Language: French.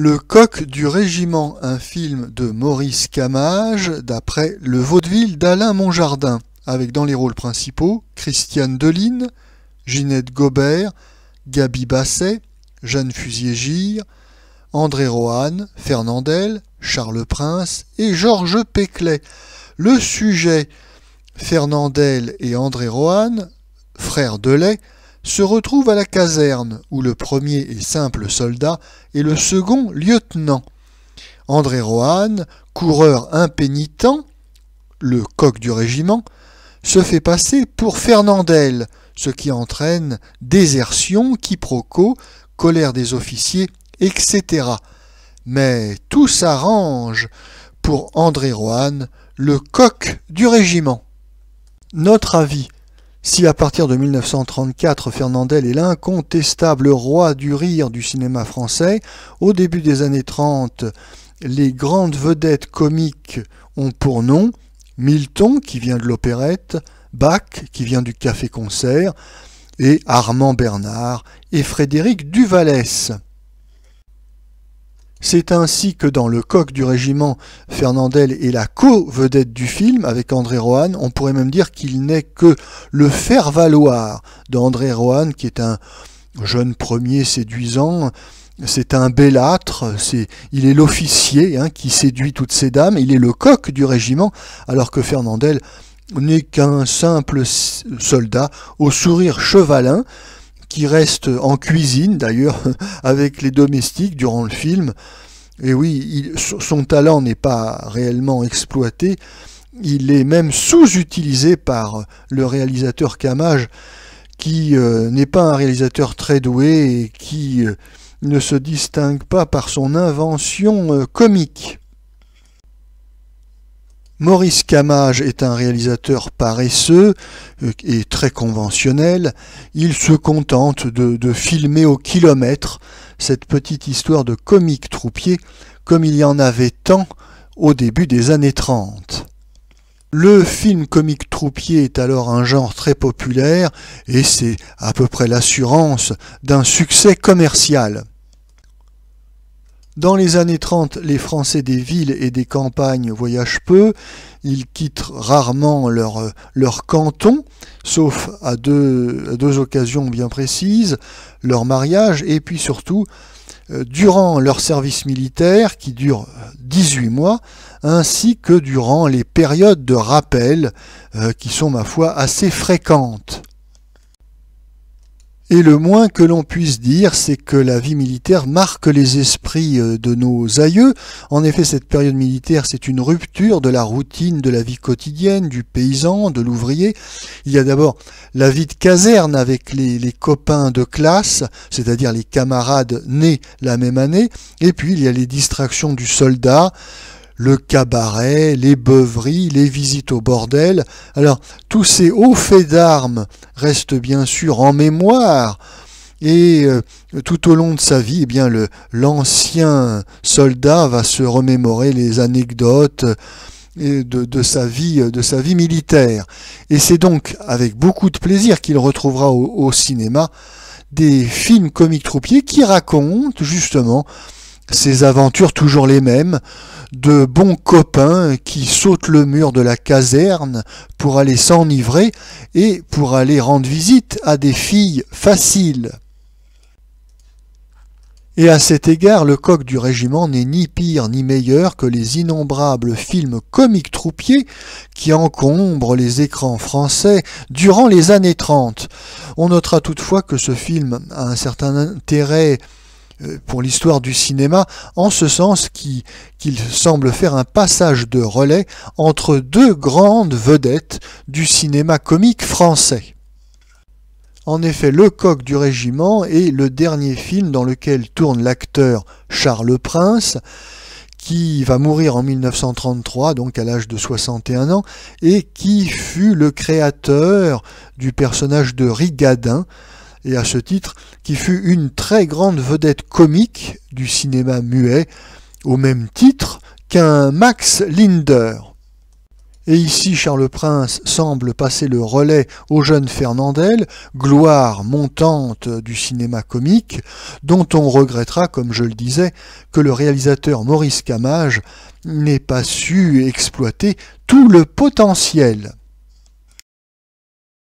Le coq du régiment, un film de Maurice Camage, d'après Le Vaudeville d'Alain Monjardin, avec dans les rôles principaux Christiane Deline, Ginette Gobert, Gaby Basset, Jeanne Fusier-Gire, André Rohan, Fernandel, Charles Prince et Georges Péclet. Le sujet Fernandel et André Rohan, frères de lait, se retrouve à la caserne, où le premier est simple soldat et le second lieutenant. André Rohan, coureur impénitent, le coq du régiment, se fait passer pour Fernandel, ce qui entraîne désertion, quiproquo, colère des officiers, etc. Mais tout s'arrange pour André Rohan, le coq du régiment. Notre avis si à partir de 1934, Fernandel est l'incontestable roi du rire du cinéma français, au début des années 30, les grandes vedettes comiques ont pour nom Milton, qui vient de l'opérette, Bach, qui vient du café-concert, et Armand Bernard et Frédéric Duvalès. C'est ainsi que dans le coq du régiment, Fernandel est la co-vedette du film avec André Rohan. On pourrait même dire qu'il n'est que le faire-valoir d'André Rohan, qui est un jeune premier séduisant. C'est un bellâtre, c'est, il est l'officier hein, qui séduit toutes ces dames, il est le coq du régiment, alors que Fernandel n'est qu'un simple soldat au sourire chevalin. Il reste en cuisine d'ailleurs avec les domestiques durant le film. Et oui, son talent n'est pas réellement exploité, il est même sous-utilisé par le réalisateur Camage, qui euh, n'est pas un réalisateur très doué et qui euh, ne se distingue pas par son invention euh, comique. Maurice Camage est un réalisateur paresseux euh, et très conventionnel. Il se contente de, filmer au kilomètre cette petite histoire de comique troupier comme il y en avait tant au début des années 30. Le film comique troupier est alors un genre très populaire et c'est à peu près l'assurance d'un succès commercial. Dans les années 30, les Français des villes et des campagnes voyagent peu, ils quittent rarement leur, canton, sauf à deux, occasions bien précises, leur mariage et puis surtout euh, durant leur service militaire qui dure 18 mois, ainsi que durant les périodes de rappel euh, qui sont, ma foi, assez fréquentes. Et le moins que l'on puisse dire, c'est que la vie militaire marque les esprits euh, de nos aïeux. En effet, cette période militaire, c'est une rupture de la routine de la vie quotidienne, du paysan, de l'ouvrier. Il y a d'abord la vie de caserne avec les, copains de classe, c'est-à-dire les camarades nés la même année. Et puis, il y a les distractions du soldat, le cabaret, les beuveries, les visites au bordel. Alors, tous ces hauts faits d'armes restent bien sûr en mémoire. Et euh, tout au long de sa vie, eh bien, l'ancien soldat va se remémorer les anecdotes euh, de, de, sa vie, euh, de sa vie militaire. Et c'est donc avec beaucoup de plaisir qu'il retrouvera au, au cinéma des films comiques troupiers qui racontent justement ces aventures toujours les mêmes, de bons copains qui sautent le mur de la caserne pour aller s'enivrer et pour aller rendre visite à des filles faciles. Et à cet égard, le coq du régiment n'est ni pire ni meilleur que les innombrables films comiques troupiers qui encombrent les écrans français durant les années 30. On notera toutefois que ce film a un certain intérêt euh, pour l'histoire du cinéma, en ce sens qu'il semble faire un passage de relais entre deux grandes vedettes du cinéma comique français. En effet, Le Coq du Régiment est le dernier film dans lequel tourne l'acteur Charles Prince, qui va mourir en 1933, donc à l'âge de 61 ans, et qui fut le créateur du personnage de Rigadin, et à ce titre, qui fut une très grande vedette comique du cinéma muet, au même titre qu'un Max Linder. Et ici, Charles Prince semble passer le relais au jeune Fernandel, gloire montante du cinéma comique, dont on regrettera, comme je le disais, que le réalisateur Maurice Camage n'ait pas su exploiter tout le potentiel.